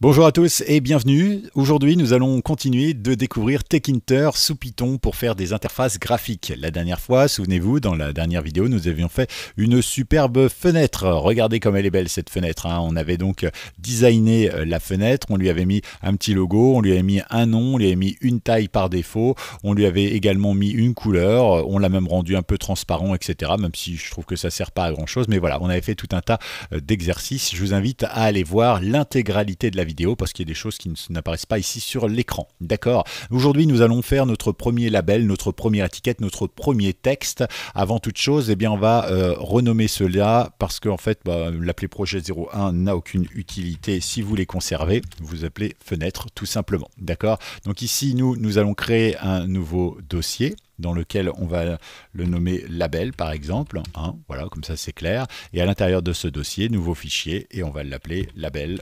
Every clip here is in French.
Bonjour à tous et bienvenue. Aujourd'hui, nous allons continuer de découvrir Tekinter sous Python pour faire des interfaces graphiques. La dernière fois, souvenez-vous, dans la dernière vidéo, nous avions fait une superbe fenêtre. Regardez comme elle est belle cette fenêtre. Hein. On avait donc designé euh, la fenêtre, on lui avait mis un petit logo, on lui avait mis un nom, on lui avait mis une taille par défaut, on lui avait également mis une couleur, euh, on l'a même rendu un peu transparent, etc. Même si je trouve que ça sert pas à grand chose, mais voilà, on avait fait tout un tas euh, d'exercices. Je vous invite à aller voir l'intégralité de la parce qu'il y a des choses qui n'apparaissent pas ici sur l'écran. D'accord Aujourd'hui, nous allons faire notre premier label, notre première étiquette, notre premier texte. Avant toute chose, eh bien, on va euh, renommer cela parce qu'en en fait, bah, l'appeler projet 01 n'a aucune utilité. Si vous les conservez, vous appelez fenêtre tout simplement. D'accord Donc ici, nous, allons créer un nouveau dossier dans lequel on va le nommer label par exemple. Hein. voilà, comme ça c'est clair. Et à l'intérieur de ce dossier, nouveau fichier, et on va l'appeler label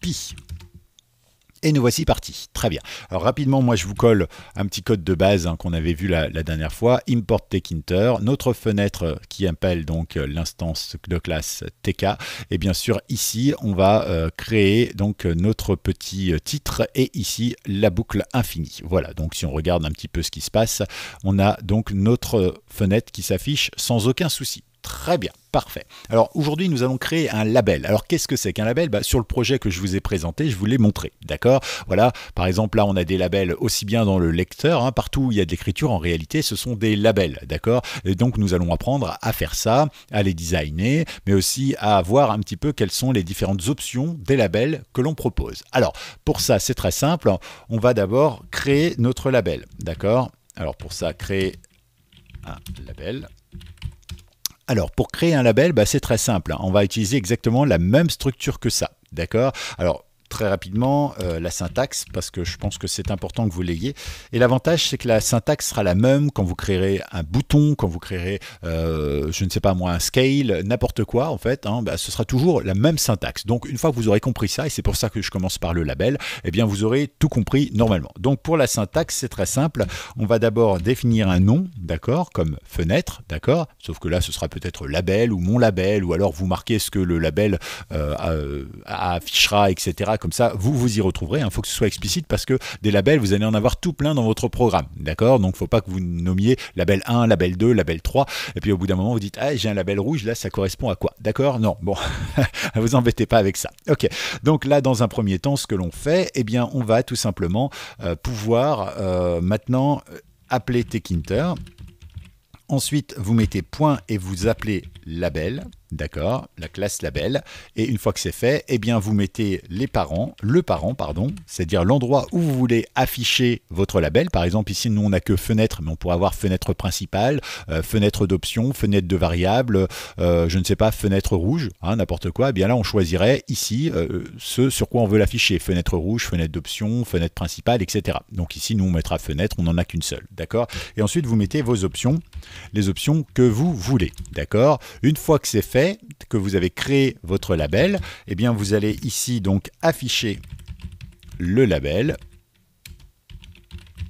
pi. Et nous voici partis. Très bien. Alors rapidement, moi je vous colle un petit code de base hein, qu'on avait vu la, dernière fois, import tkinter, notre fenêtre qui appelle donc l'instance de classe tk. Et bien sûr ici, on va euh, créer donc notre petit titre et ici la boucle infinie. Voilà, donc si on regarde un petit peu ce qui se passe, on a donc notre fenêtre qui s'affiche sans aucun souci. Très bien, parfait. Alors aujourd'hui, nous allons créer un label. Alors qu'est-ce que c'est qu'un label bah, Sur le projet que je vous ai présenté, je vous l'ai montré. D'accord Voilà, par exemple, là, on a des labels aussi bien dans le lecteur, hein, partout où il y a de l'écriture, en réalité, ce sont des labels. D'accord Et donc, nous allons apprendre à faire ça, à les designer, mais aussi à voir un petit peu quelles sont les différentes options des labels que l'on propose. Alors, pour ça, c'est très simple. On va d'abord créer notre label. D'accord Alors pour ça, créer un label. Alors, pour créer un label, bah, c'est très simple. Hein. On va utiliser exactement la même structure que ça. D'accord Alors, très rapidement euh, la syntaxe parce que je pense que c'est important que vous l'ayez. Et l'avantage, c'est que la syntaxe sera la même quand vous créerez un bouton, quand vous créerez, euh, je ne sais pas moi, un scale, n'importe quoi en fait. Hein, bah, ce sera toujours la même syntaxe. Donc une fois que vous aurez compris ça, et c'est pour ça que je commence par le label, eh bien vous aurez tout compris normalement. Donc pour la syntaxe, c'est très simple. On va d'abord définir un nom, d'accord, comme fenêtre, d'accord. Sauf que là, ce sera peut-être label ou mon label, ou alors vous marquez ce que le label euh, affichera, etc comme ça, vous vous y retrouverez. Il faut que ce soit explicite parce que des labels, vous allez en avoir tout plein dans votre programme. D'accord Donc, ne faut pas que vous nommiez label 1, label 2, label 3. Et puis, au bout d'un moment, vous dites, ah, j'ai un label rouge, là, ça correspond à quoi D'accord Non. Bon, vous embêtez pas avec ça. OK. Donc, là, dans un premier temps, ce que l'on fait, eh bien, on va tout simplement euh, pouvoir euh, maintenant euh, appeler Tekinter. Ensuite, vous mettez point et vous appelez label. D'accord, la classe label. Et une fois que c'est fait, eh bien vous mettez les parents, le parent, pardon, c'est-à-dire l'endroit où vous voulez afficher votre label. Par exemple, ici, nous, on n'a que fenêtre, mais on pourrait avoir fenêtre principale, euh, fenêtre d'options, fenêtre de variable, euh, je ne sais pas, fenêtre rouge, hein, n'importe quoi. Et eh bien là, on choisirait ici euh, ce sur quoi on veut l'afficher. Fenêtre rouge, fenêtre d'options, fenêtre principale, etc. Donc ici, nous, on mettra fenêtre, on n'en a qu'une seule. D'accord Et ensuite, vous mettez vos options, les options que vous voulez. D'accord Une fois que c'est fait, que vous avez créé votre label, eh bien vous allez ici donc afficher le label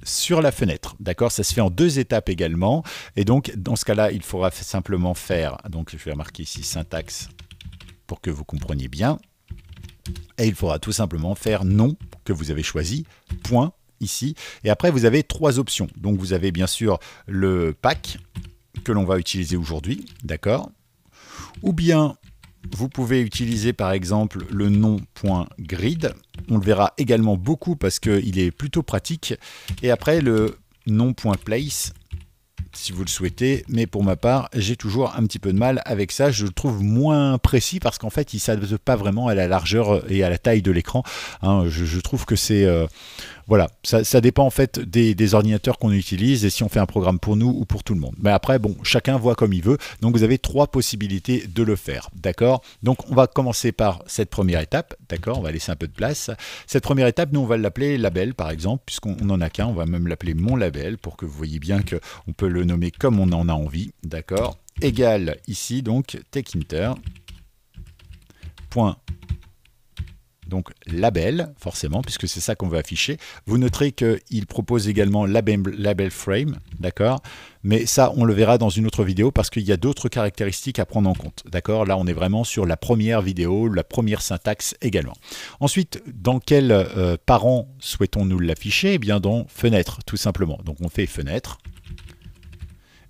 sur la fenêtre. D'accord Ça se fait en deux étapes également. Et donc, dans ce cas-là, il faudra simplement faire, donc je vais marquer ici syntaxe pour que vous compreniez bien. Et il faudra tout simplement faire nom que vous avez choisi, point, ici. Et après, vous avez trois options. Donc, vous avez bien sûr le pack que l'on va utiliser aujourd'hui, d'accord ou bien vous pouvez utiliser par exemple le nom.grid. On le verra également beaucoup parce qu'il est plutôt pratique. Et après le nom.place si vous le souhaitez, mais pour ma part, j'ai toujours un petit peu de mal avec ça. Je le trouve moins précis parce qu'en fait, il ne s'adapte pas vraiment à la largeur et à la taille de l'écran. Hein, je, trouve que c'est euh, voilà, ça, dépend en fait des, ordinateurs qu'on utilise et si on fait un programme pour nous ou pour tout le monde. Mais après, bon, chacun voit comme il veut. Donc vous avez trois possibilités de le faire. D'accord Donc on va commencer par cette première étape. D'accord On va laisser un peu de place. Cette première étape, nous, on va l'appeler label par exemple, puisqu'on n'en a qu'un. On va même l'appeler mon label pour que vous voyez bien qu'on peut le nommer comme on en a envie. D'accord Égal ici donc techinter donc label, forcément, puisque c'est ça qu'on veut afficher. Vous noterez qu'il propose également label, frame, d'accord Mais ça, on le verra dans une autre vidéo parce qu'il y a d'autres caractéristiques à prendre en compte, d'accord Là, on est vraiment sur la première vidéo, la première syntaxe également. Ensuite, dans quel euh, parent souhaitons-nous l'afficher Eh bien, dans fenêtre, tout simplement. Donc, on fait fenêtre,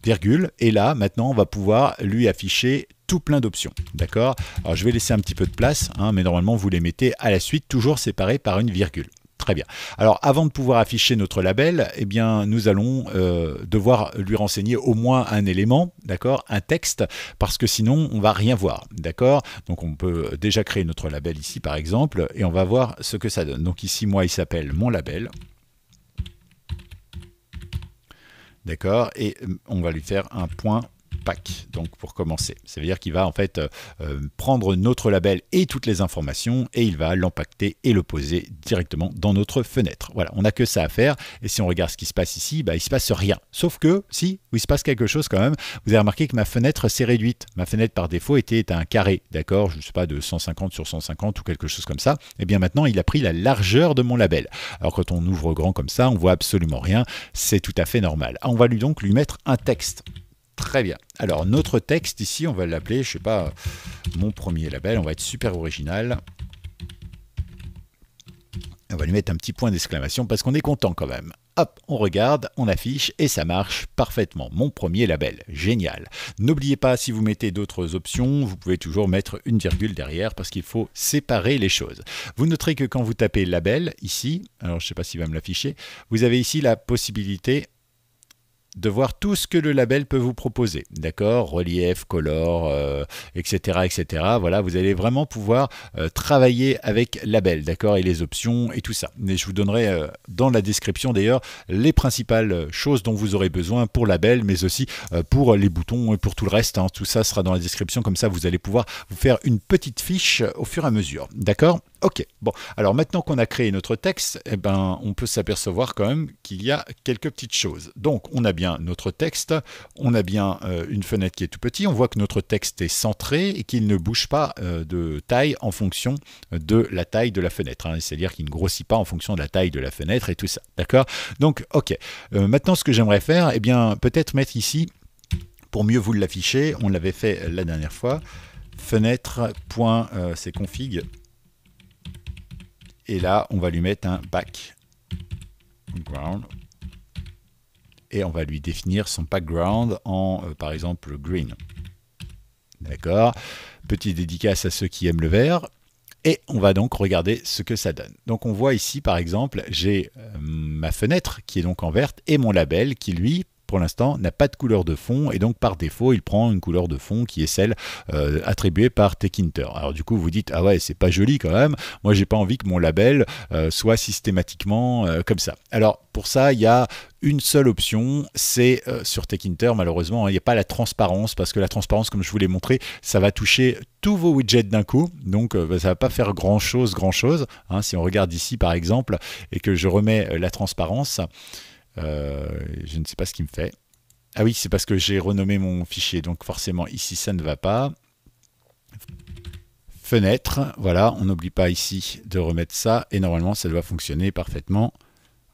virgule, et là, maintenant, on va pouvoir lui afficher plein d'options. D'accord Alors je vais laisser un petit peu de place, hein, mais normalement vous les mettez à la suite, toujours séparés par une virgule. Très bien. Alors avant de pouvoir afficher notre label, eh bien nous allons euh, devoir lui renseigner au moins un élément, d'accord, un texte, parce que sinon on va rien voir, d'accord. Donc on peut déjà créer notre label ici par exemple, et on va voir ce que ça donne. Donc ici moi il s'appelle mon label, d'accord, et euh, on va lui faire un point pack, donc pour commencer. Ça veut dire qu'il va en fait euh, euh, prendre notre label et toutes les informations et il va l'empacter et le poser directement dans notre fenêtre. Voilà, on n'a que ça à faire. Et si on regarde ce qui se passe ici, bah, il ne se passe rien. Sauf que, si, il se passe quelque chose quand même. Vous avez remarqué que ma fenêtre s'est réduite. Ma fenêtre par défaut était un carré, d'accord Je ne sais pas, de 150 sur 150 ou quelque chose comme ça. Et eh bien maintenant, il a pris la largeur de mon label. Alors quand on ouvre grand comme ça, on voit absolument rien. C'est tout à fait normal. Ah, on va lui donc lui mettre un texte. Très bien. Alors, notre texte ici, on va l'appeler, je sais pas, mon premier label. On va être super original. On va lui mettre un petit point d'exclamation parce qu'on est content quand même. Hop, on regarde, on affiche et ça marche parfaitement. Mon premier label, génial. N'oubliez pas, si vous mettez d'autres options, vous pouvez toujours mettre une virgule derrière parce qu'il faut séparer les choses. Vous noterez que quand vous tapez label ici, alors je ne sais pas s'il va me l'afficher, vous avez ici la possibilité de voir tout ce que le label peut vous proposer, d'accord Relief, color, etc., euh, etc. Voilà, vous allez vraiment pouvoir euh, travailler avec label, d'accord Et les options et tout ça. Mais je vous donnerai euh, dans la description d'ailleurs les principales choses dont vous aurez besoin pour label, mais aussi pour les boutons et pour tout le reste. Hein. Tout ça sera dans la description, comme ça vous allez pouvoir vous faire une petite fiche au fur et à mesure, d'accord Ok, bon, alors maintenant qu'on a créé notre texte, eh ben, on peut s'apercevoir quand même qu'il y a quelques petites choses. Donc, on a bien notre texte, on a bien euh, une fenêtre qui est tout petit. on voit que notre texte est centré et qu'il ne bouge pas euh, de taille en fonction de la taille de la fenêtre. Hein. C'est-à-dire qu'il ne grossit pas en fonction de la taille de la fenêtre et tout ça. D'accord Donc, ok. Euh, maintenant, ce que j'aimerais faire, eh bien, peut-être mettre ici, pour mieux vous l'afficher, on l'avait fait la dernière fois, fenêtre.cconfig. Et là, on va lui mettre un background. Et on va lui définir son background en, euh, par exemple, green. D'accord Petite dédicace à ceux qui aiment le vert. Et on va donc regarder ce que ça donne. Donc on voit ici par exemple, j'ai euh, ma fenêtre qui est donc en verte et mon label qui lui l'instant n'a pas de couleur de fond et donc par défaut il prend une couleur de fond qui est celle euh, attribuée par techinter Alors du coup vous dites ah ouais c'est pas joli quand même, moi j'ai pas envie que mon label euh, soit systématiquement euh, comme ça. Alors pour ça il y a une seule option, c'est sur techinter malheureusement hein, il n'y a pas la transparence parce que la transparence comme je vous l'ai montré ça va toucher tous vos widgets d'un coup donc bah, ça va pas faire grand chose grand chose. Hein, si on regarde ici par exemple et que je remets la transparence euh, je ne sais pas ce qui me fait. Ah oui, c'est parce que j'ai renommé mon fichier, donc forcément ici ça ne va pas. Fenêtre, voilà, on n'oublie pas ici de remettre ça, et normalement ça doit fonctionner parfaitement.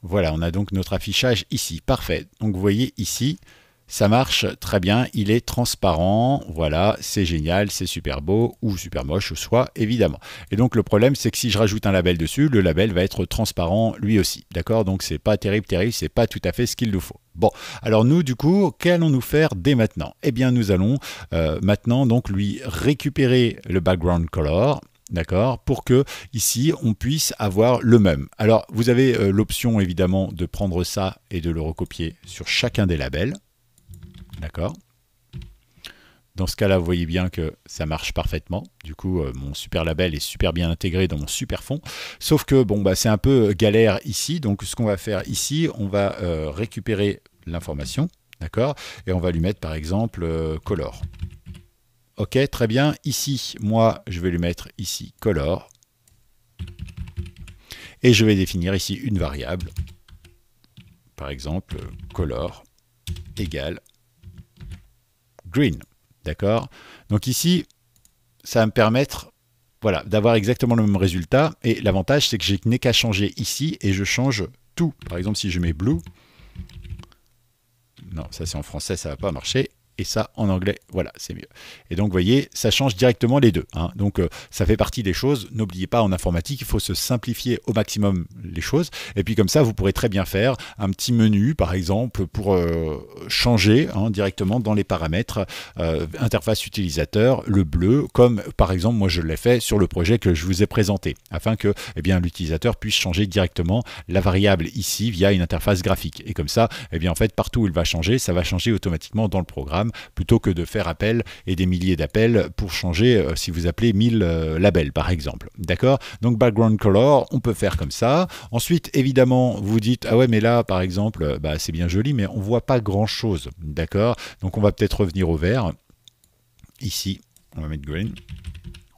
Voilà, on a donc notre affichage ici, parfait. Donc vous voyez ici, ça marche très bien, il est transparent, voilà, c'est génial, c'est super beau ou super moche, soit évidemment. Et donc le problème, c'est que si je rajoute un label dessus, le label va être transparent lui aussi, d'accord Donc c'est pas terrible, terrible, c'est pas tout à fait ce qu'il nous faut. Bon, alors nous, du coup, qu'allons-nous faire dès maintenant Eh bien, nous allons euh, maintenant donc lui récupérer le background color, d'accord Pour que ici on puisse avoir le même. Alors vous avez euh, l'option évidemment de prendre ça et de le recopier sur chacun des labels, D'accord Dans ce cas-là, vous voyez bien que ça marche parfaitement. Du coup, euh, mon super label est super bien intégré dans mon super fond. Sauf que bon, bah, c'est un peu galère ici. Donc, ce qu'on va faire ici, on va euh, récupérer l'information. D'accord Et on va lui mettre, par exemple, euh, color. Ok, très bien. Ici, moi, je vais lui mettre ici color. Et je vais définir ici une variable. Par exemple, color égale green. D'accord Donc ici, ça va me permettre voilà, d'avoir exactement le même résultat. Et l'avantage, c'est que je n'ai qu'à changer ici et je change tout. Par exemple, si je mets blue, non, ça c'est en français, ça va pas marcher et ça en anglais. Voilà, c'est mieux. Et donc, vous voyez, ça change directement les deux. Hein. Donc, euh, ça fait partie des choses. N'oubliez pas, en informatique, il faut se simplifier au maximum les choses. Et puis, comme ça, vous pourrez très bien faire un petit menu, par exemple, pour euh, changer hein, directement dans les paramètres euh, interface utilisateur, le bleu, comme par exemple, moi, je l'ai fait sur le projet que je vous ai présenté, afin que eh bien l'utilisateur puisse changer directement la variable ici via une interface graphique. Et comme ça, eh bien, en fait, partout où il va changer, ça va changer automatiquement dans le programme plutôt que de faire appel et des milliers d'appels pour changer euh, si vous appelez 1000 euh, labels par exemple. D'accord Donc background color, on peut faire comme ça. Ensuite, évidemment, vous dites ah ouais, mais là par exemple, euh, bah, c'est bien joli, mais on voit pas grand chose. D'accord Donc on va peut-être revenir au vert. Ici, on va mettre green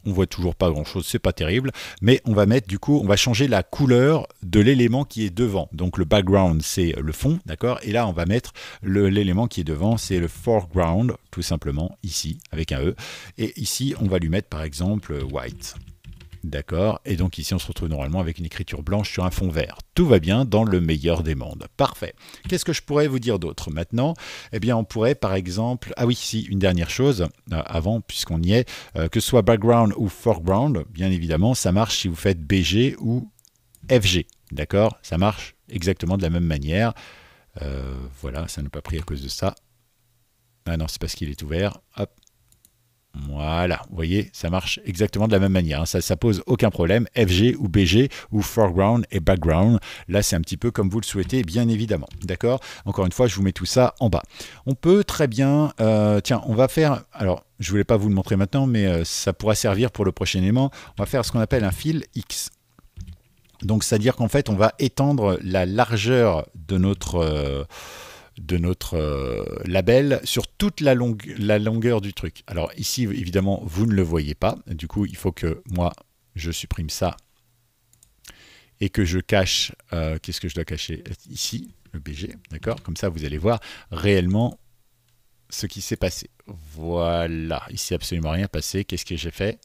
on voit toujours pas grand chose, c'est pas terrible, mais on va mettre du coup, on va changer la couleur de l'élément qui est devant. Donc le background c'est le fond, d'accord Et là on va mettre l'élément qui est devant, c'est le foreground, tout simplement ici avec un E. Et ici on va lui mettre par exemple white. D'accord Et donc ici, on se retrouve normalement avec une écriture blanche sur un fond vert. Tout va bien dans le meilleur des mondes. Parfait. Qu'est-ce que je pourrais vous dire d'autre maintenant Eh bien, on pourrait par exemple... Ah oui, si, une dernière chose, euh, avant, puisqu'on y est, euh, que ce soit background ou foreground, bien évidemment, ça marche si vous faites BG ou FG. D'accord Ça marche exactement de la même manière. Euh, voilà, ça n'a pas pris à cause de ça. Ah non, c'est parce qu'il est ouvert. Hop, voilà, vous voyez, ça marche exactement de la même manière. Hein. Ça, ne pose aucun problème, FG ou BG ou foreground et background. Là, c'est un petit peu comme vous le souhaitez, bien évidemment. D'accord Encore une fois, je vous mets tout ça en bas. On peut très bien... Euh, tiens, on va faire... Alors, je voulais pas vous le montrer maintenant, mais euh, ça pourra servir pour le prochain élément. On va faire ce qu'on appelle un fil X. Donc, c'est-à-dire qu'en fait, on va étendre la largeur de notre... Euh, de notre euh, label sur toute la, longue, la longueur du truc. Alors ici, évidemment, vous ne le voyez pas. Du coup, il faut que moi, je supprime ça et que je cache, euh, qu'est-ce que je dois cacher Ici, le BG, d'accord Comme ça, vous allez voir réellement ce qui s'est passé. Voilà, ici absolument rien passé. Qu'est-ce que j'ai fait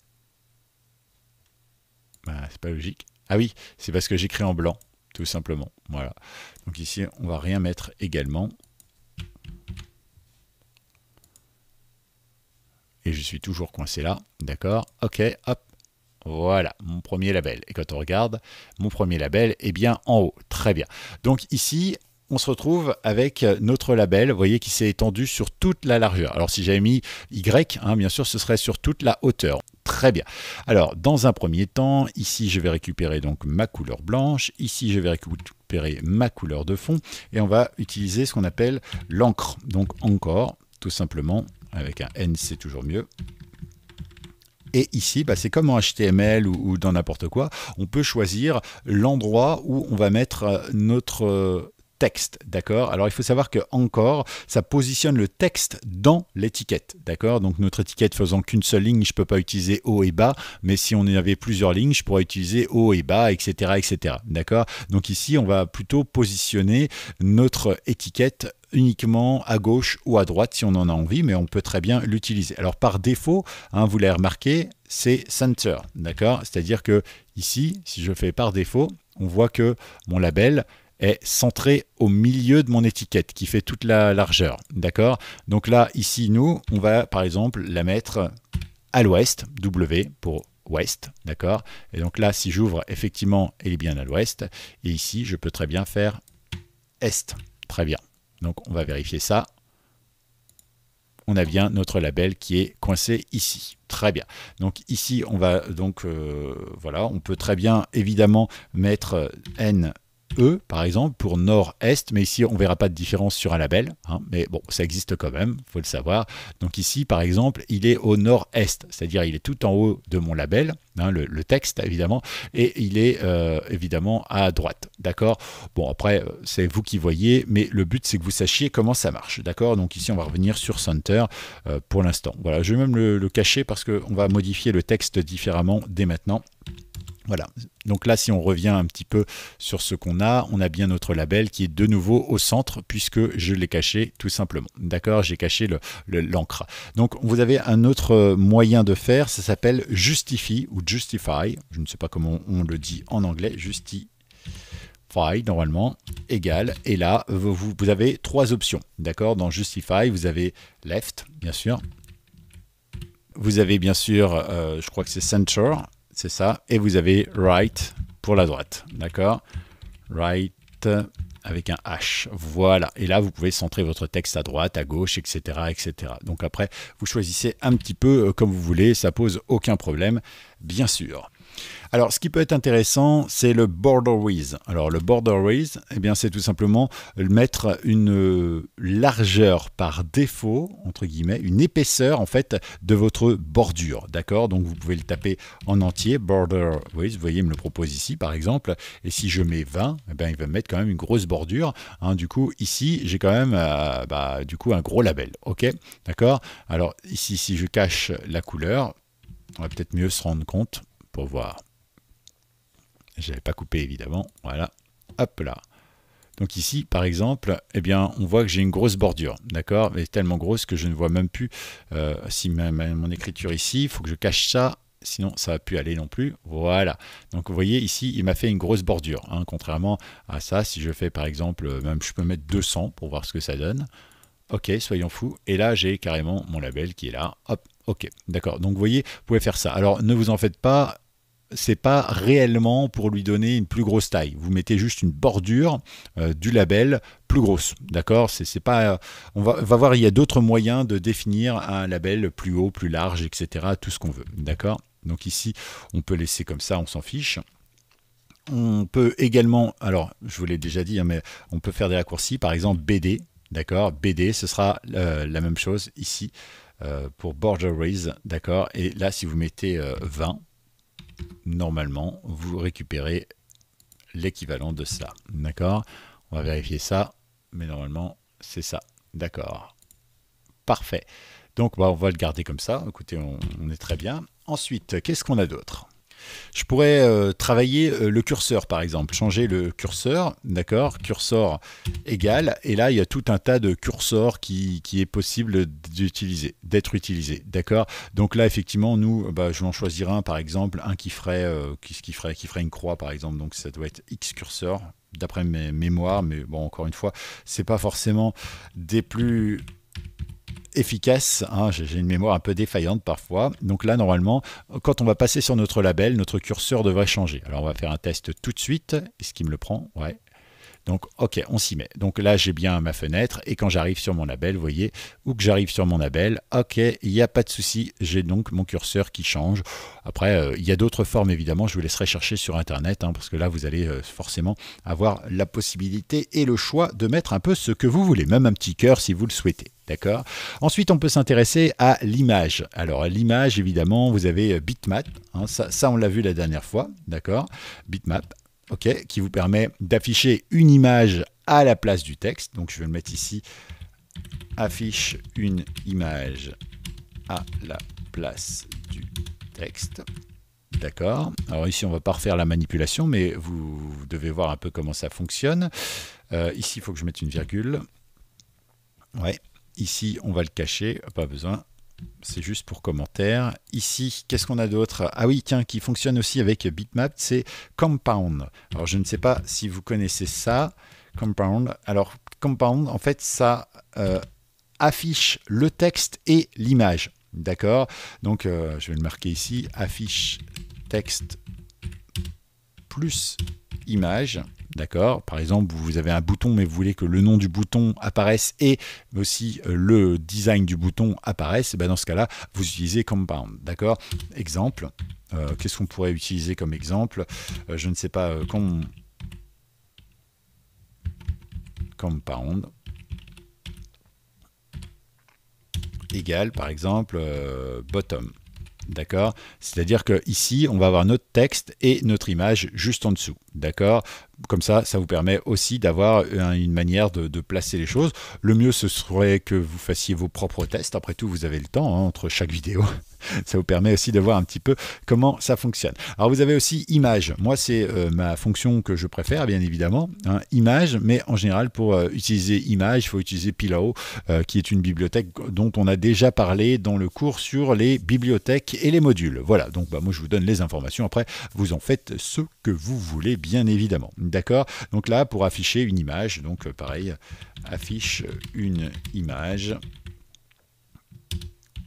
bah, C'est pas logique. Ah oui, c'est parce que j'écris en blanc tout simplement. Voilà. Donc ici, on va rien mettre également. Et je suis toujours coincé là, d'accord Ok, hop, voilà, mon premier label. Et quand on regarde, mon premier label est bien en haut. Très bien. Donc ici, on se retrouve avec notre label, voyez, qui s'est étendu sur toute la largeur. Alors si j'avais mis Y, hein, bien sûr, ce serait sur toute la hauteur. Très bien. Alors, dans un premier temps, ici, je vais récupérer donc ma couleur blanche. Ici, je vais récupérer ma couleur de fond. Et on va utiliser ce qu'on appelle l'encre. Donc, encore, tout simplement, avec un N, c'est toujours mieux. Et ici, bah, c'est comme en HTML ou, ou dans n'importe quoi, on peut choisir l'endroit où on va mettre euh, notre euh, texte, d'accord Alors il faut savoir que encore, ça positionne le texte dans l'étiquette, d'accord Donc notre étiquette faisant qu'une seule ligne, je ne peux pas utiliser haut et bas, mais si on avait plusieurs lignes, je pourrais utiliser haut et bas, etc., etc., d'accord Donc ici, on va plutôt positionner notre étiquette uniquement à gauche ou à droite si on en a envie, mais on peut très bien l'utiliser. Alors par défaut, hein, vous l'avez remarqué, c'est center, d'accord C'est-à-dire que ici, si je fais par défaut, on voit que mon label est centré au milieu de mon étiquette qui fait toute la largeur. D'accord Donc là, ici, nous, on va par exemple la mettre à l'ouest, W pour ouest, d'accord Et donc là, si j'ouvre, effectivement, elle est bien à l'ouest. Et ici, je peux très bien faire est. Très bien. Donc on va vérifier ça. On a bien notre label qui est coincé ici. Très bien. Donc ici, on va donc euh, voilà, on peut très bien évidemment mettre n E, par exemple, pour Nord-Est, mais ici, on ne verra pas de différence sur un label, hein, mais bon, ça existe quand même, faut le savoir. Donc ici, par exemple, il est au Nord-Est, c'est-à-dire il est tout en haut de mon label, hein, le, texte, évidemment, et il est euh, évidemment à droite, d'accord Bon, après, c'est vous qui voyez, mais le but, c'est que vous sachiez comment ça marche, d'accord Donc ici, on va revenir sur Center euh, pour l'instant. Voilà, je vais même le, le cacher parce qu'on va modifier le texte différemment dès maintenant. Voilà. Donc là, si on revient un petit peu sur ce qu'on a, on a bien notre label qui est de nouveau au centre puisque je l'ai caché tout simplement. D'accord J'ai caché l'encre. Le, Donc vous avez un autre euh, moyen de faire, ça s'appelle justify ou justify. Je ne sais pas comment on le dit en anglais. Justify normalement égal et là vous, avez trois options d'accord dans justify vous avez left bien sûr vous avez bien sûr, euh, je crois que c'est center, c'est ça. Et vous avez right pour la droite, d'accord Right avec un H. Voilà. Et là, vous pouvez centrer votre texte à droite, à gauche, etc., etc. Donc après, vous choisissez un petit peu euh, comme vous voulez. Ça pose aucun problème, bien sûr. Alors, ce qui peut être intéressant, c'est le border width. Alors, le border width, eh bien, c'est tout simplement mettre une largeur par défaut, entre guillemets, une épaisseur, en fait, de votre bordure. D'accord Donc, vous pouvez le taper en entier, border width. Vous voyez, il me le propose ici, par exemple. Et si je mets 20, eh il va mettre quand même une grosse bordure. Hein. du coup, ici, j'ai quand même, euh, bah, du coup, un gros label. OK D'accord Alors, ici, si je cache la couleur, on va peut-être mieux se rendre compte pour voir. J'avais pas coupé évidemment. Voilà. Hop là. Donc ici, par exemple, eh bien, on voit que j'ai une grosse bordure, d'accord Mais tellement grosse que je ne vois même plus euh, si même mon écriture ici, faut que je cache ça, sinon ça va plus aller non plus. Voilà. Donc vous voyez ici, il m'a fait une grosse bordure, hein, contrairement à ça. Si je fais par exemple, euh, même je peux mettre 200 pour voir ce que ça donne. Ok, soyons fous. Et là, j'ai carrément mon label qui est là. Hop, ok, d'accord. Donc vous voyez, vous pouvez faire ça. Alors ne vous en faites pas, c'est pas réellement pour lui donner une plus grosse taille. Vous mettez juste une bordure euh, du label plus grosse, d'accord C'est pas, on va, voir, il y a d'autres moyens de définir un label plus haut, plus large, etc. Tout ce qu'on veut, d'accord Donc ici, on peut laisser comme ça, on s'en fiche. On peut également, alors je vous l'ai déjà dit, hein, mais on peut faire des raccourcis, par exemple BD, d'accord BD, ce sera euh, la même chose ici euh, pour border raise, d'accord Et là, si vous mettez 20 normalement, vous récupérez l'équivalent de ça. D'accord On va vérifier ça, mais normalement, c'est ça. D'accord. Parfait. Donc, bah, on va le garder comme ça. Écoutez, on, on est très bien. Ensuite, qu'est-ce qu'on a d'autre je pourrais euh, travailler euh, le curseur, par exemple, changer le curseur, d'accord Curseur égal, et là, il y a tout un tas de curseurs qui, est possible d'utiliser, d'être utilisé, d'accord Donc là, effectivement, nous, bah, je vais en choisir un, par exemple, un qui ferait, euh, qui, ferait, qui ferait une croix, par exemple, donc ça doit être X curseur, d'après mes mémoires, mais bon, encore une fois, c'est pas forcément des plus efficace. Hein, j'ai une mémoire un peu défaillante parfois. Donc là, normalement, quand on va passer sur notre label, notre curseur devrait changer. Alors on va faire un test tout de suite. Est-ce qu'il me le prend Ouais, donc, ok, on s'y met. Donc là, j'ai bien ma fenêtre et quand j'arrive sur mon label, vous voyez, ou que j'arrive sur mon label, ok, il n'y a pas de souci, j'ai donc mon curseur qui change. Après, euh, il y a d'autres formes évidemment, je vous laisserai chercher sur internet hein, parce que là, vous allez euh, forcément avoir la possibilité et le choix de mettre un peu ce que vous voulez, même un petit cœur si vous le souhaitez. D'accord Ensuite, on peut s'intéresser à l'image. Alors, l'image, évidemment, vous avez euh, bitmap. Hein, ça, ça, on l'a vu la dernière fois. D'accord Bitmap. Ok, qui vous permet d'afficher une image à la place du texte. Donc je vais le mettre ici, affiche une image à la place du texte. D'accord. Alors ici, on va pas refaire la manipulation, mais vous, devez voir un peu comment ça fonctionne. Euh, ici, il faut que je mette une virgule. Ouais. Ici, on va le cacher, pas besoin c'est juste pour commentaire. Ici, qu'est-ce qu'on a d'autre Ah oui, tiens, qui fonctionne aussi avec Bitmap, c'est Compound. Alors, je ne sais pas si vous connaissez ça, Compound. Alors, Compound, en fait, ça euh, affiche le texte et l'image. D'accord Donc, euh, je vais le marquer ici, affiche texte plus image. D'accord Par exemple, vous avez un bouton, mais vous voulez que le nom du bouton apparaisse et aussi euh, le design du bouton apparaisse. Et eh ben, dans ce cas-là, vous utilisez Compound. D'accord Exemple. Euh, qu'est-ce qu'on pourrait utiliser comme exemple euh, Je ne sais pas. Compound égale, par exemple, bottom. D'accord C'est-à-dire que ici, on va avoir notre texte et notre image juste en dessous. D'accord Comme ça, ça vous permet aussi d'avoir une manière de, placer les choses. Le mieux, ce serait que vous fassiez vos propres tests. Après tout, vous avez le temps hein, entre chaque vidéo ça vous permet aussi de voir un petit peu comment ça fonctionne. Alors vous avez aussi image. Moi, c'est euh, ma fonction que je préfère, bien évidemment. Hein, image, mais en général, pour euh, utiliser image, il faut utiliser Pillow, euh, qui est une bibliothèque dont on a déjà parlé dans le cours sur les bibliothèques et les modules. Voilà, donc bah, moi, je vous donne les informations. Après, vous en faites ce que vous voulez, bien évidemment. D'accord Donc là, pour afficher une image, donc pareil, affiche une image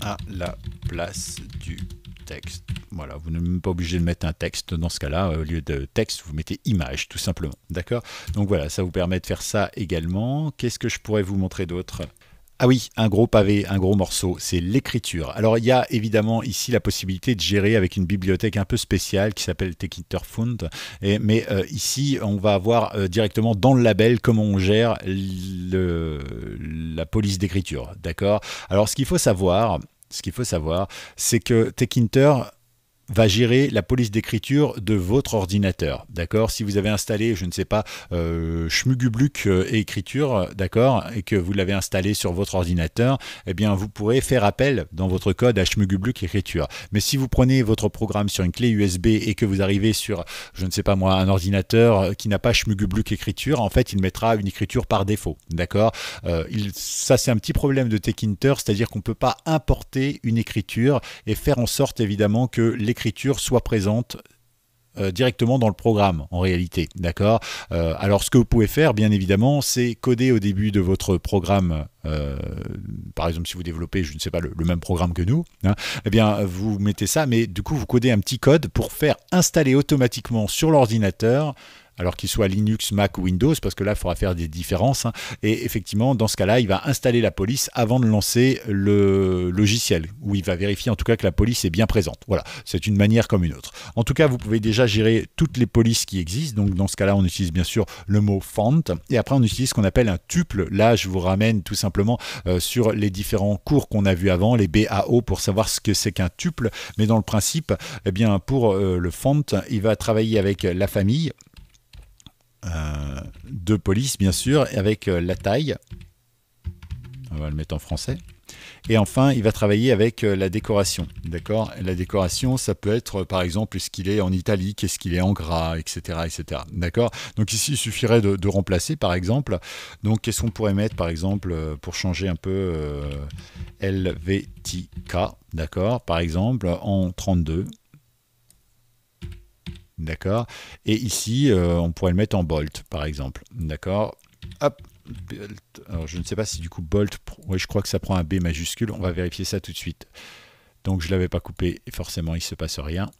à la place du texte. Voilà, vous n'êtes même pas obligé de mettre un texte. Dans ce cas-là, euh, au lieu de texte, vous mettez image, tout simplement. D'accord Donc voilà, ça vous permet de faire ça également. Qu'est-ce que je pourrais vous montrer d'autre ah oui, un gros pavé, un gros morceau, c'est l'écriture. Alors il y a évidemment ici la possibilité de gérer avec une bibliothèque un peu spéciale qui s'appelle Techinterfund, mais euh, ici on va avoir euh, directement dans le label comment on gère la police d'écriture, d'accord Alors ce qu'il faut savoir, ce qu'il faut savoir, c'est que Tech va gérer la police d'écriture de votre ordinateur. D'accord Si vous avez installé, je ne sais pas, euh, euh écriture, d'accord, et que vous l'avez installé sur votre ordinateur, eh bien vous pourrez faire appel dans votre code à Schmugubluck écriture. Mais si vous prenez votre programme sur une clé USB et que vous arrivez sur, je ne sais pas moi, un ordinateur euh, qui n'a pas Schmugubluck écriture, en fait, il mettra une écriture par défaut. D'accord euh, Ça, c'est un petit problème de Techinter, c'est-à-dire qu'on ne peut pas importer une écriture et faire en sorte évidemment que l'écriture soit présente euh, directement dans le programme en réalité d'accord euh, alors ce que vous pouvez faire bien évidemment c'est coder au début de votre programme euh, par exemple si vous développez je ne sais pas le, même programme que nous hein, eh bien vous mettez ça mais du coup vous codez un petit code pour faire installer automatiquement sur l'ordinateur alors qu'il soit Linux, Mac ou Windows, parce que là, il faudra faire des différences. Hein. Et effectivement, dans ce cas-là, il va installer la police avant de lancer le logiciel, où il va vérifier en tout cas que la police est bien présente. Voilà, c'est une manière comme une autre. En tout cas, vous pouvez déjà gérer toutes les polices qui existent. Donc, dans ce cas-là, on utilise bien sûr le mot font, et après, on utilise ce qu'on appelle un tuple. Là, je vous ramène tout simplement euh, sur les différents cours qu'on a vus avant, les BAO, pour savoir ce que c'est qu'un tuple. Mais dans le principe, eh bien, pour euh, le font, il va travailler avec la famille euh, de police, bien sûr, avec euh, la taille. On va le mettre en français. Et enfin, il va travailler avec euh, la décoration. D'accord La décoration, ça peut être par exemple est-ce qu'il est en italique, qu'est ce qu'il est en gras, etc. etc. D'accord Donc ici, il suffirait de, remplacer par exemple. Donc qu'est-ce qu'on pourrait mettre par exemple pour changer un peu LVTK D'accord Par exemple en 32. D'accord Et ici, euh, on pourrait le mettre en bolt, par exemple. D'accord Hop Alors, je ne sais pas si du coup bolt, Oui, je crois que ça prend un B majuscule. On va vérifier ça tout de suite. Donc, je ne l'avais pas coupé. Et forcément, il ne se passe rien.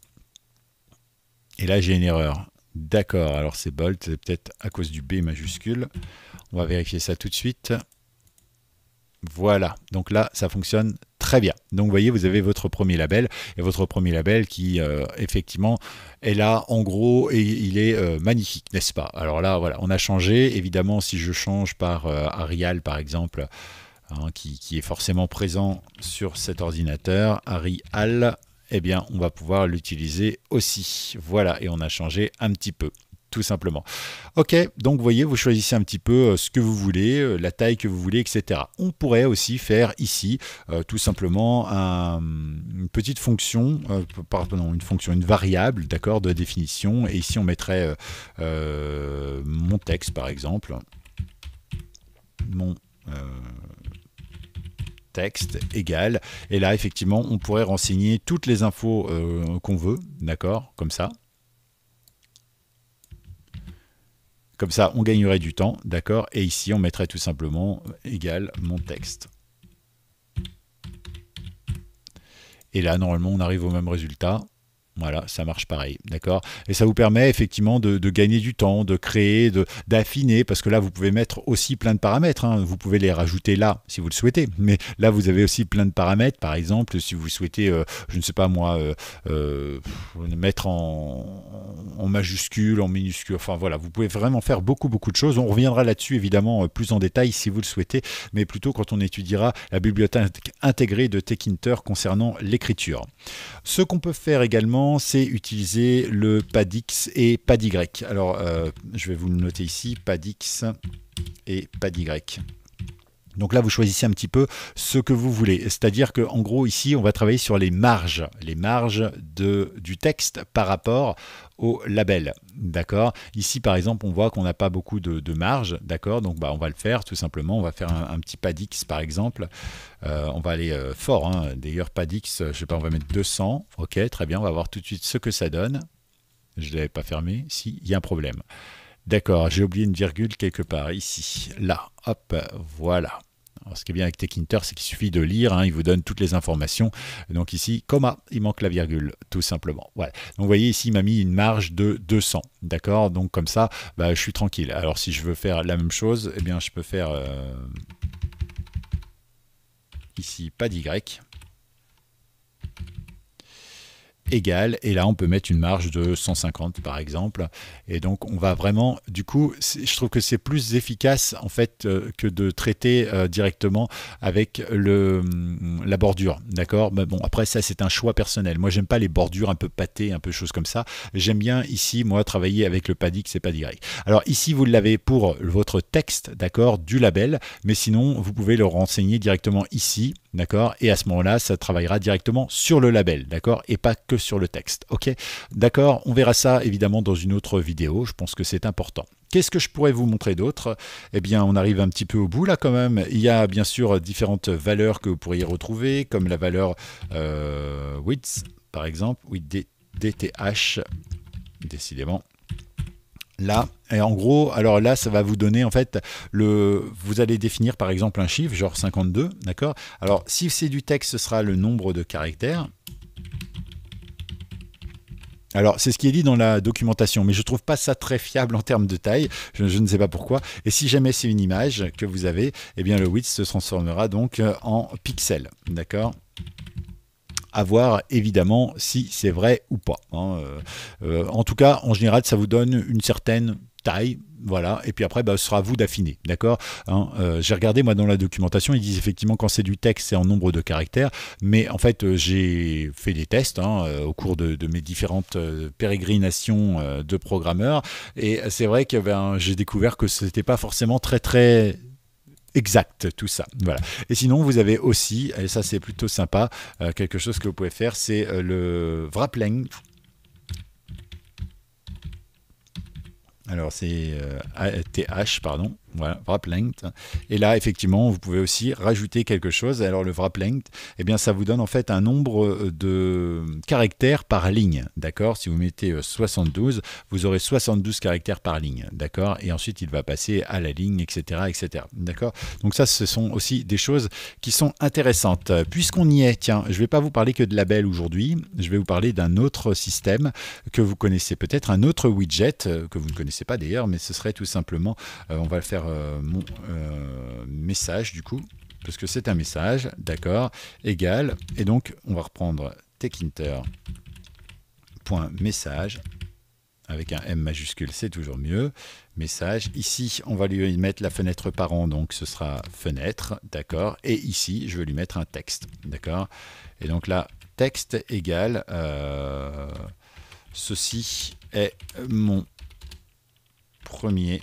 Et là, j'ai une erreur. D'accord, alors c'est bolt, c'est peut-être à cause du B majuscule. On va vérifier ça tout de suite. Voilà, donc là, ça fonctionne très bien. Donc vous voyez, vous avez votre premier label, et votre premier label qui, euh, effectivement, est là, en gros, et il est euh, magnifique, n'est-ce pas Alors là, voilà, on a changé. Évidemment, si je change par euh, Arial, par exemple, hein, qui, qui, est forcément présent sur cet ordinateur, Arial, eh bien, on va pouvoir l'utiliser aussi. Voilà, et on a changé un petit peu tout simplement. Ok, donc vous voyez, vous choisissez un petit peu euh, ce que vous voulez, euh, la taille que vous voulez, etc. On pourrait aussi faire ici euh, tout simplement une petite fonction, pardon, une fonction, une variable, d'accord, de définition. Et ici, on mettrait mon texte, par exemple. Mon texte égal. Et là, effectivement, on pourrait renseigner toutes les infos qu'on veut, d'accord Comme ça. Comme ça, on gagnerait du temps, d'accord Et ici, on mettrait tout simplement égal mon texte. Et là, normalement, on arrive au même résultat. Voilà, ça marche pareil, d'accord Et ça vous permet effectivement de, gagner du temps, de créer, d'affiner, parce que là, vous pouvez mettre aussi plein de paramètres. Hein. Vous pouvez les rajouter là, si vous le souhaitez. Mais là, vous avez aussi plein de paramètres. Par exemple, si vous souhaitez, euh, je ne sais pas moi, euh, euh, mettre en, majuscule, en minuscule, enfin voilà, vous pouvez vraiment faire beaucoup, beaucoup de choses. On reviendra là-dessus, évidemment, plus en détail si vous le souhaitez, mais plutôt quand on étudiera la bibliothèque intégrée de Techinter concernant l'écriture. Ce qu'on peut faire également, c'est utiliser le padix et y. Alors, euh, je vais vous le noter ici, padix et y. Donc là, vous choisissez un petit peu ce que vous voulez. C'est-à-dire qu'en gros, ici, on va travailler sur les marges, les marges de, du texte par rapport au label. D'accord Ici, par exemple, on voit qu'on n'a pas beaucoup de, de marge. D'accord Donc, bah, on va le faire tout simplement. On va faire un, petit Padix, par exemple. Euh, on va aller euh, fort. Hein. D'ailleurs, D'ailleurs, X, je ne sais pas, on va mettre 200. OK, très bien. On va voir tout de suite ce que ça donne. Je ne l'avais pas fermé. Si, il y a un problème. D'accord, j'ai oublié une virgule quelque part, ici, là, hop, voilà. ce qui est bien avec Techinter, c'est qu'il suffit de lire, hein, il vous donne toutes les informations. Donc ici, comma, il manque la virgule, tout simplement. Voilà. Donc vous voyez ici, il m'a mis une marge de 200. D'accord Donc comme ça, bah, je suis tranquille. Alors si je veux faire la même chose, eh bien je peux faire euh, ici, pas d'Y égal Et là, on peut mettre une marge de 150 par exemple. Et donc, on va vraiment, du coup, je trouve que c'est plus efficace en fait euh, que de traiter euh, directement avec le, hum, la bordure. D'accord Mais Bon, après, ça, c'est un choix personnel. Moi, j'aime pas les bordures un peu pâtées, un peu choses comme ça. J'aime bien ici, moi, travailler avec le paddy c'est pas pas Alors, ici, vous l'avez pour votre texte, d'accord, du label. Mais sinon, vous pouvez le renseigner directement ici D'accord Et à ce moment-là, ça travaillera directement sur le label, d'accord Et pas que sur le texte, ok D'accord On verra ça évidemment dans une autre vidéo, je pense que c'est important. Qu'est-ce que je pourrais vous montrer d'autre Eh bien, on arrive un petit peu au bout là quand même. Il y a bien sûr différentes valeurs que vous pourriez retrouver, comme la valeur euh, width, par exemple, Width DTH, décidément là. Et en gros, alors là, ça va vous donner en fait le. Vous allez définir par exemple un chiffre, genre 52, d'accord Alors si c'est du texte, ce sera le nombre de caractères. Alors, c'est ce qui est dit dans la documentation, mais je ne trouve pas ça très fiable en termes de taille. Je, ne sais pas pourquoi. Et si jamais c'est une image que vous avez, eh bien le width se transformera donc euh, en pixels. D'accord à voir évidemment si c'est vrai ou pas. Hein. Euh, euh, en tout cas, en général, ça vous donne une certaine taille, voilà, et puis après, bah, ce sera à vous d'affiner, d'accord hein. euh, J'ai regardé, moi, dans la documentation, ils disent effectivement quand c'est du texte, c'est en nombre de caractères, mais en fait, j'ai fait des tests hein, au cours de, mes différentes pérégrinations de programmeurs. et c'est vrai que ben, j'ai découvert que ce n'était pas forcément très, très exact tout ça. Voilà. Et sinon, vous avez aussi, et ça c'est plutôt sympa, euh, quelque chose que vous pouvez faire, c'est euh, le wrappling. Alors c'est TH, euh, pardon. Voilà, wrap length. Et là, effectivement, vous pouvez aussi rajouter quelque chose. Alors, le wrap length, eh bien, ça vous donne en fait un nombre euh, de caractères par ligne. D'accord Si vous mettez 72, euh, vous aurez 72 caractères par ligne. D'accord Et ensuite, il va passer à la ligne, etc. etc. D'accord Donc, ça, ce sont aussi des choses qui sont intéressantes. Puisqu'on y est, tiens, je ne vais pas vous parler que de label aujourd'hui. Je vais vous parler d'un autre système que vous connaissez peut-être, un autre widget euh, que vous ne connaissez pas d'ailleurs, mais ce serait tout simplement, on va le faire euh, mon euh, message du coup, parce que c'est un message, d'accord, égal, et donc on va reprendre .message avec un M majuscule, c'est toujours mieux. Message. Ici, on va lui mettre la fenêtre parent, donc ce sera fenêtre, d'accord. Et ici, je vais lui mettre un texte, d'accord. Et donc là, texte égal euh, ceci est mon premier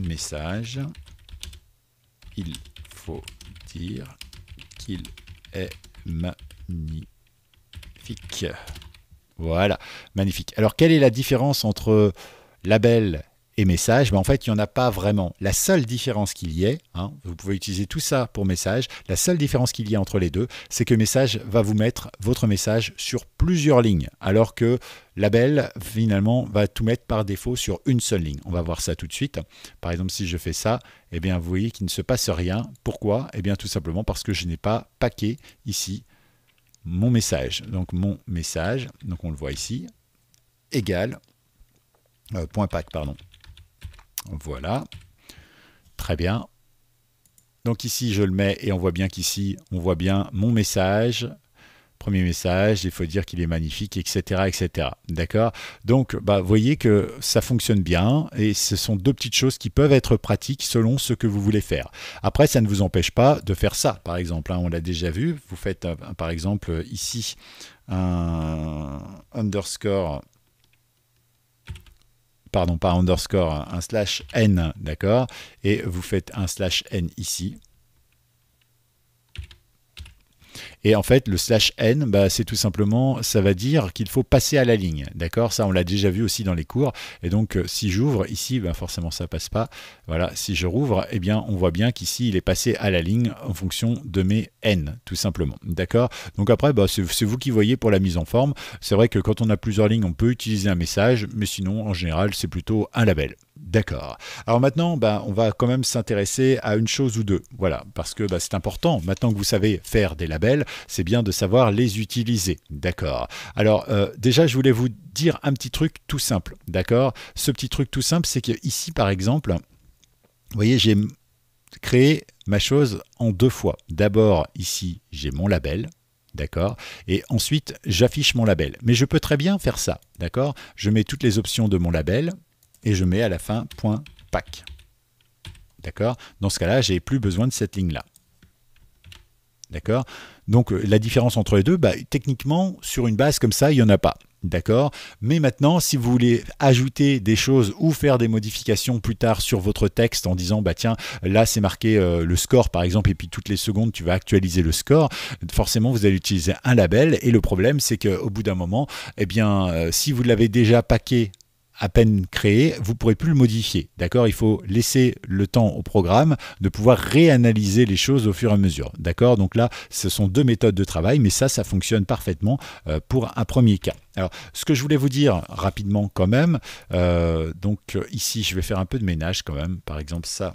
message, il faut dire qu'il est magnifique. Voilà, magnifique. Alors, quelle est la différence entre label et message, en fait, il n'y en a pas vraiment. La seule différence qu'il y ait, hein, vous pouvez utiliser tout ça pour message, la seule différence qu'il y ait entre les deux, c'est que message va vous mettre votre message sur plusieurs lignes, alors que label, finalement, va tout mettre par défaut sur une seule ligne. On va voir ça tout de suite. Par exemple, si je fais ça, eh bien, vous voyez qu'il ne se passe rien. Pourquoi Eh bien, tout simplement parce que je n'ai pas paqué ici mon message. Donc, mon message, donc on le voit ici, égal, euh, point pack, pardon, voilà. Très bien. Donc ici, je le mets et on voit bien qu'ici, on voit bien mon message. Premier message, il faut dire qu'il est magnifique, etc. etc. D'accord Donc, bah, vous voyez que ça fonctionne bien et ce sont deux petites choses qui peuvent être pratiques selon ce que vous voulez faire. Après, ça ne vous empêche pas de faire ça, par exemple. Hein, on l'a déjà vu. Vous faites, euh, par exemple, ici, un underscore pardon, pas underscore, un slash n, d'accord Et vous faites un slash n ici, et en fait, le slash n, bah, c'est tout simplement, ça va dire qu'il faut passer à la ligne. D'accord Ça, on l'a déjà vu aussi dans les cours. Et donc, euh, si j'ouvre ici, bah, forcément, ça passe pas. Voilà, si je rouvre, eh bien, on voit bien qu'ici, il est passé à la ligne en fonction de mes n, tout simplement. D'accord Donc après, bah, c'est vous qui voyez pour la mise en forme. C'est vrai que quand on a plusieurs lignes, on peut utiliser un message, mais sinon, en général, c'est plutôt un label. D'accord. Alors maintenant, ben, on va quand même s'intéresser à une chose ou deux. Voilà, parce que ben, c'est important. Maintenant que vous savez faire des labels, c'est bien de savoir les utiliser. D'accord. Alors euh, déjà, je voulais vous dire un petit truc tout simple. D'accord Ce petit truc tout simple, c'est qu'ici, par exemple, vous voyez, j'ai créé ma chose en deux fois. D'abord, ici, j'ai mon label. D'accord Et ensuite, j'affiche mon label. Mais je peux très bien faire ça. D'accord Je mets toutes les options de mon label et je mets à la fin point .pack. D'accord Dans ce cas-là, j'ai plus besoin de cette ligne-là. D'accord Donc euh, la différence entre les deux, bah, techniquement, sur une base comme ça, il n'y en a pas. D'accord Mais maintenant, si vous voulez ajouter des choses ou faire des modifications plus tard sur votre texte en disant, bah tiens, là c'est marqué euh, le score par exemple, et puis toutes les secondes tu vas actualiser le score, forcément vous allez utiliser un label. Et le problème, c'est qu'au bout d'un moment, eh bien, euh, si vous l'avez déjà paqué à peine créé, vous ne pourrez plus le modifier. D'accord Il faut laisser le temps au programme de pouvoir réanalyser les choses au fur et à mesure. D'accord Donc là, ce sont deux méthodes de travail, mais ça, ça fonctionne parfaitement euh, pour un premier cas. Alors, ce que je voulais vous dire rapidement quand même, euh, donc ici, je vais faire un peu de ménage quand même. Par exemple, ça,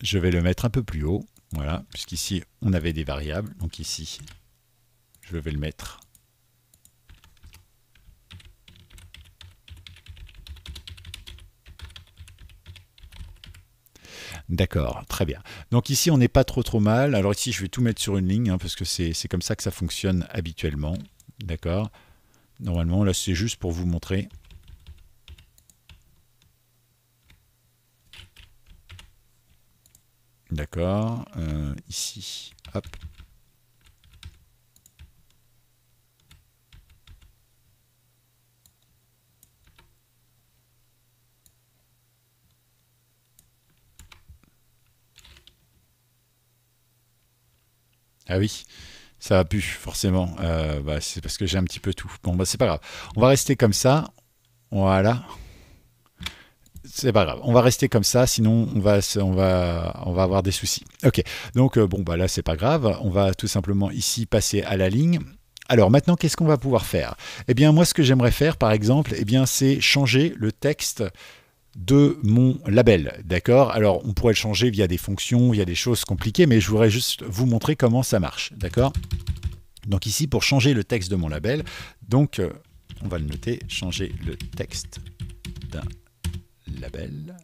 je vais le mettre un peu plus haut. Voilà, puisqu'ici, on avait des variables. Donc ici, je vais le mettre D'accord, très bien. Donc ici, on n'est pas trop trop mal. Alors ici, je vais tout mettre sur une ligne, hein, parce que c'est comme ça que ça fonctionne habituellement. D'accord Normalement, là, c'est juste pour vous montrer. D'accord. Euh, ici, hop, Ah oui. Ça a pu, forcément. Euh, bah, c'est parce que j'ai un petit peu tout. Bon, bah, c'est pas grave. On va rester comme ça. Voilà. C'est pas grave. On va rester comme ça, sinon on va, on va, on va avoir des soucis. Ok. Donc, euh, bon, bah là, c'est pas grave. On va tout simplement ici passer à la ligne. Alors maintenant, qu'est-ce qu'on va pouvoir faire Eh bien, moi, ce que j'aimerais faire, par exemple, eh bien, c'est changer le texte de mon label, d'accord Alors, on pourrait le changer via des fonctions, via des choses compliquées, mais je voudrais juste vous montrer comment ça marche, d'accord Donc ici, pour changer le texte de mon label, donc, euh, on va le noter, changer le texte d'un label.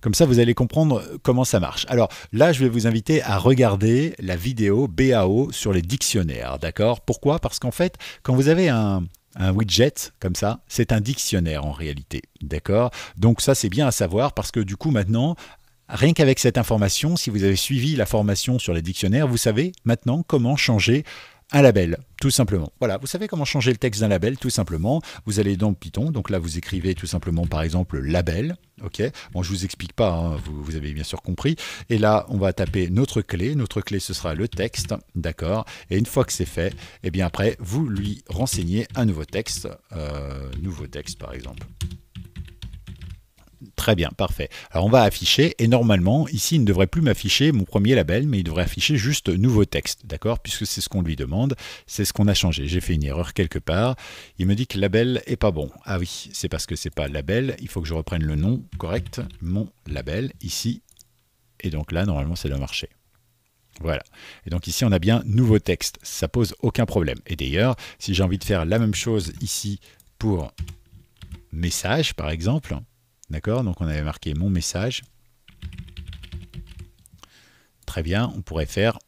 Comme ça, vous allez comprendre comment ça marche. Alors là, je vais vous inviter à regarder la vidéo BAO sur les dictionnaires, d'accord Pourquoi Parce qu'en fait, quand vous avez un, un widget comme ça, c'est un dictionnaire en réalité. D'accord Donc ça c'est bien à savoir parce que du coup maintenant, rien qu'avec cette information, si vous avez suivi la formation sur les dictionnaires, vous savez maintenant comment changer un label, tout simplement. Voilà, vous savez comment changer le texte d'un label, tout simplement. Vous allez dans Python, donc là vous écrivez tout simplement par exemple label, ok Bon, je vous explique pas, hein, vous, avez bien sûr compris. Et là, on va taper notre clé, notre clé ce sera le texte, d'accord Et une fois que c'est fait, eh bien après, vous lui renseignez un nouveau texte, euh, nouveau texte par exemple. Très bien, parfait. Alors on va afficher et normalement ici il ne devrait plus m'afficher mon premier label mais il devrait afficher juste nouveau texte, d'accord Puisque c'est ce qu'on lui demande, c'est ce qu'on a changé. J'ai fait une erreur quelque part. Il me dit que label est pas bon. Ah oui, c'est parce que c'est pas label, il faut que je reprenne le nom correct, mon label ici. Et donc là normalement ça le marcher. Voilà. Et donc ici, on a bien nouveau texte. Ça pose aucun problème. Et d'ailleurs, si j'ai envie de faire la même chose ici pour message, par exemple, D'accord Donc on avait marqué mon message. Très bien, on pourrait faire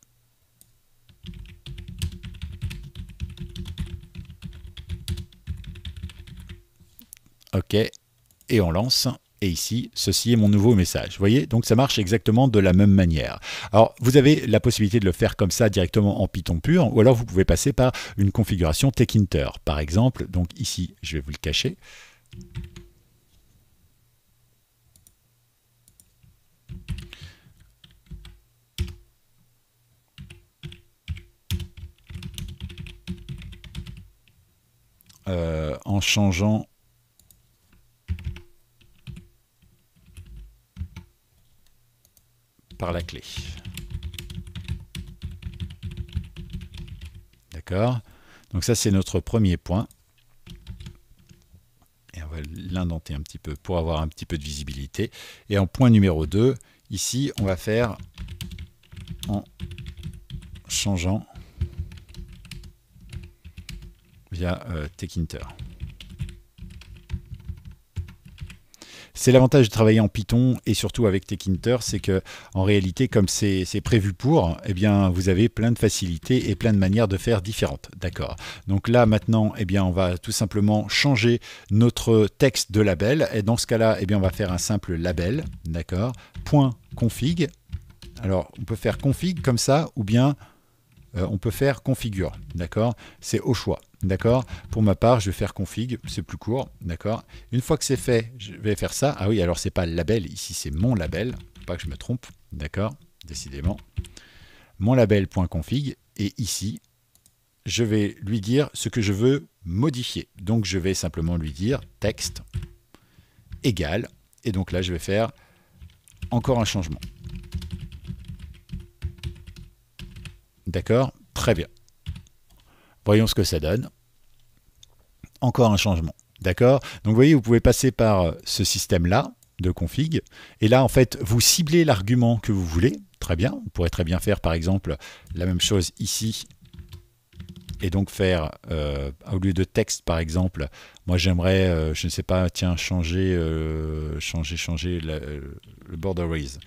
OK, et on lance. Et ici, ceci est mon nouveau message. Vous voyez, donc ça marche exactement de la même manière. Alors, vous avez la possibilité de le faire comme ça directement en Python pur, ou alors vous pouvez passer par une configuration Techinter, par exemple. Donc ici, je vais vous le cacher. Euh, en changeant par la clé. D'accord Donc ça, c'est notre premier point. Et on va l'indenter un petit peu pour avoir un petit peu de visibilité. Et en point numéro 2, ici, on va faire en changeant Euh, Techinter. C'est l'avantage de travailler en Python et surtout avec Techinter, c'est que en réalité, comme c'est prévu pour, eh bien, vous avez plein de facilités et plein de manières de faire différentes. D'accord. Donc là, maintenant, eh bien, on va tout simplement changer notre texte de label. Et dans ce cas-là, eh bien, on va faire un simple label. D'accord. config. Alors, on peut faire config comme ça ou bien euh, on peut faire configure. D'accord. C'est au choix. D'accord Pour ma part, je vais faire config, c'est plus court. D'accord Une fois que c'est fait, je vais faire ça. Ah oui, alors c'est pas le label, ici c'est mon label. Pas que je me trompe. D'accord Décidément. Mon label.config. Et ici, je vais lui dire ce que je veux modifier. Donc je vais simplement lui dire texte égal. Et donc là, je vais faire encore un changement. D'accord Très bien. Voyons ce que ça donne. Encore un changement. D'accord Donc vous voyez, vous pouvez passer par euh, ce système-là de config. Et là, en fait, vous ciblez l'argument que vous voulez. Très bien. Vous pourrez très bien faire, par exemple, la même chose ici. Et donc faire, euh, au lieu de texte, par exemple, moi j'aimerais, euh, je ne sais pas, tiens, changer, changer, changer le border raise.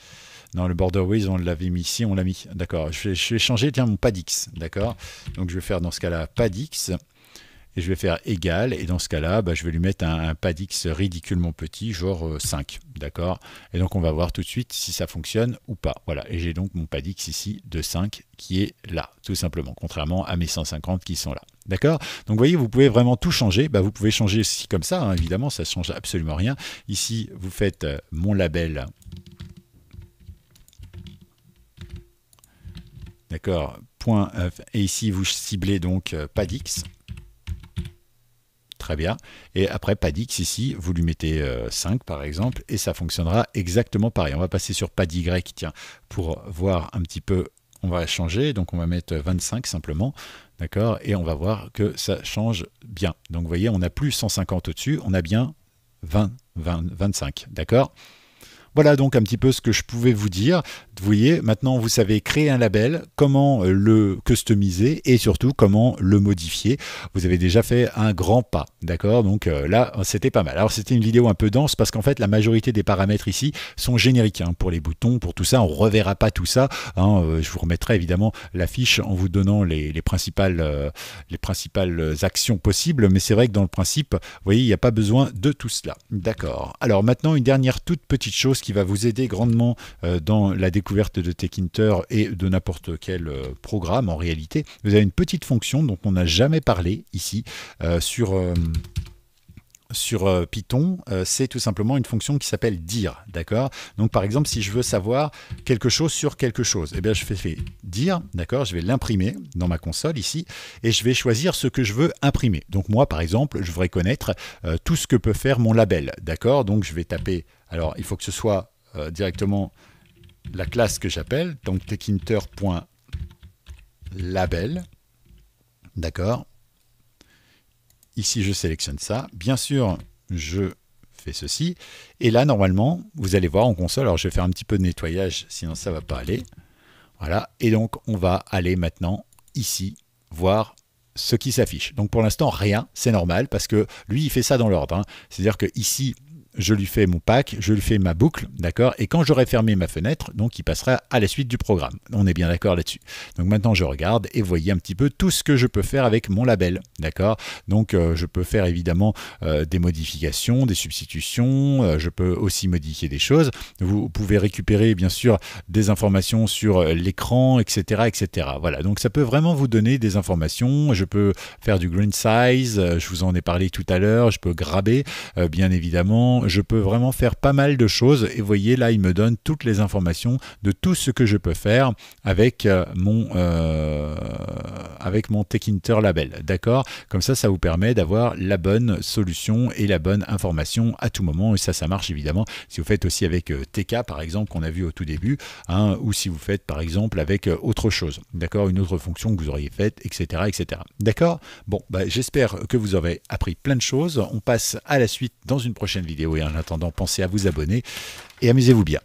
Non, le Borderways, on l'avait mis ici, on l'a mis. D'accord, je, vais changer, tiens, mon X, D'accord Donc je vais faire dans ce cas-là Padix. Et je vais faire égal. Et dans ce cas-là, bah, je vais lui mettre un, pad X ridiculement petit, genre 5. Euh, D'accord Et donc on va voir tout de suite si ça fonctionne ou pas. Voilà. Et j'ai donc mon X ici de 5 qui est là, tout simplement, contrairement à mes 150 qui sont là. D'accord Donc vous voyez, vous pouvez vraiment tout changer. Bah, vous pouvez changer aussi comme ça, hein. évidemment, ça ne change absolument rien. Ici, vous faites euh, mon label D'accord Point, euh, Et ici, vous ciblez donc euh, Padix. Très bien. Et après, Padix, ici, vous lui mettez 5, euh, par exemple, et ça fonctionnera exactement pareil. On va passer sur Y, tiens, pour voir un petit peu on va changer, donc on va mettre 25 simplement, d'accord, et on va voir que ça change bien. Donc vous voyez, on n'a plus 150 au-dessus, on a bien 20, 20 25, d'accord voilà donc un petit peu ce que je pouvais vous dire. Vous voyez, maintenant vous savez créer un label, comment euh, le customiser et surtout comment le modifier. Vous avez déjà fait un grand pas, d'accord Donc euh, là, c'était pas mal. Alors c'était une vidéo un peu dense parce qu'en fait, la majorité des paramètres ici sont génériques hein, pour les boutons, pour tout ça. On reverra pas tout ça. Hein, euh, je vous remettrai évidemment la fiche en vous donnant les, principales, les principales actions possibles. Mais c'est vrai que dans le principe, vous voyez, il n'y a pas besoin de tout cela. D'accord. Alors maintenant, une dernière toute petite chose qui va vous aider grandement euh, dans la découverte de Techinter et de n'importe quel euh, programme en réalité. Vous avez une petite fonction dont on n'a jamais parlé ici euh, sur sur Python, c'est tout simplement une fonction qui s'appelle dire, d'accord Donc par exemple, si je veux savoir quelque chose sur quelque chose, eh bien je fais, dire, d'accord Je vais l'imprimer dans ma console ici et je vais choisir ce que je veux imprimer. Donc moi par exemple, je voudrais connaître tout ce que peut faire mon label, d'accord Donc je vais taper alors, il faut que ce soit euh, directement la classe que j'appelle, donc tekinter.label. D'accord Ici, je sélectionne ça. Bien sûr, je fais ceci. Et là, normalement, vous allez voir en console, alors je vais faire un petit peu de nettoyage, sinon ça ne va pas aller. Voilà, et donc on va aller maintenant ici voir ce qui s'affiche. Donc pour l'instant, rien, c'est normal, parce que lui, il fait ça dans l'ordre. Hein. C'est-à-dire que ici, je lui fais mon pack, je lui fais ma boucle, d'accord Et quand j'aurai fermé ma fenêtre, donc il passera à la suite du programme. On est bien d'accord là-dessus. Donc maintenant, je regarde et voyez un petit peu tout ce que je peux faire avec mon label, d'accord Donc euh, je peux faire évidemment euh, des modifications, des substitutions, euh, je peux aussi modifier des choses. Vous pouvez récupérer bien sûr des informations sur l'écran, etc., etc. Voilà, donc ça peut vraiment vous donner des informations. Je peux faire du green size, je vous en ai parlé tout à l'heure, je peux graber, bien évidemment je peux vraiment faire pas mal de choses. Et voyez, là, il me donne toutes les informations de tout ce que je peux faire avec euh, mon, euh, avec mon Techinter label. D'accord Comme ça, ça vous permet d'avoir la bonne solution et la bonne information à tout moment. Et ça, ça marche évidemment si vous faites aussi avec euh, TK, par exemple, qu'on a vu au tout début, hein, ou si vous faites, par exemple, avec autre chose. D'accord Une autre fonction que vous auriez faite, etc. etc. D'accord Bon, bah, j'espère que vous aurez appris plein de choses. On passe à la suite dans une prochaine vidéo et en attendant, pensez à vous abonner et amusez-vous bien.